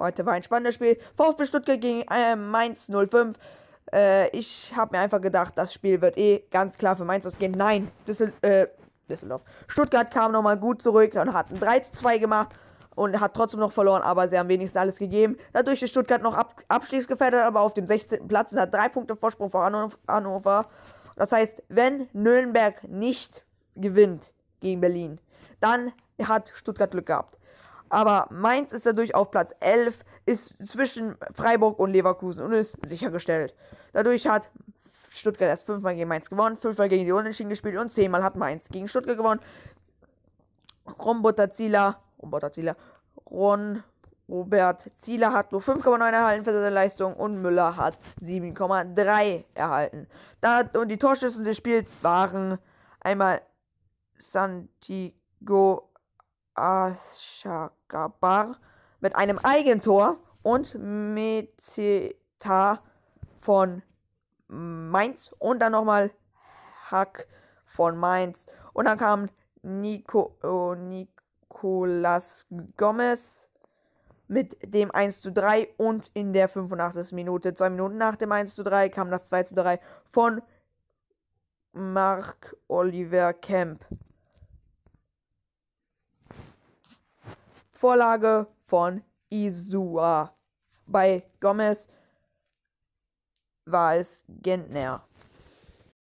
Heute war ein spannendes Spiel. VfB Stuttgart gegen äh, Mainz 05. Äh, ich habe mir einfach gedacht, das Spiel wird eh ganz klar für Mainz ausgehen. Nein, Düssel äh, Düsseldorf. Stuttgart kam nochmal gut zurück und hat ein 3 zu 2 gemacht und hat trotzdem noch verloren, aber sie haben wenigstens alles gegeben. Dadurch ist Stuttgart noch ab abstiegsgefährdet, aber auf dem 16. Platz und hat drei Punkte Vorsprung vor Hannover. Das heißt, wenn Nürnberg nicht gewinnt gegen Berlin, dann hat Stuttgart Glück gehabt. Aber Mainz ist dadurch auf Platz 11, ist zwischen Freiburg und Leverkusen und ist sichergestellt. Dadurch hat Stuttgart erst fünfmal gegen Mainz gewonnen, fünfmal gegen die Unentschieden gespielt und zehnmal hat Mainz gegen Stuttgart gewonnen. Rombota Zieler, Rombota Zieler, Ron Robert Zieler hat nur 5,9 erhalten für seine Leistung und Müller hat 7,3 erhalten. Da, und die Torschüsse des Spiels waren einmal Santiago Asch Chacabar mit einem Eigentor und Meteta von Mainz und dann nochmal Hack von Mainz. Und dann kam Nico, oh, Nicolas Gomez mit dem 1 zu 3 und in der 85. Minute, zwei Minuten nach dem 1 zu 3, kam das 2 zu 3 von Marc Oliver Kemp. Vorlage von Isua. Bei Gomez war es Gentner.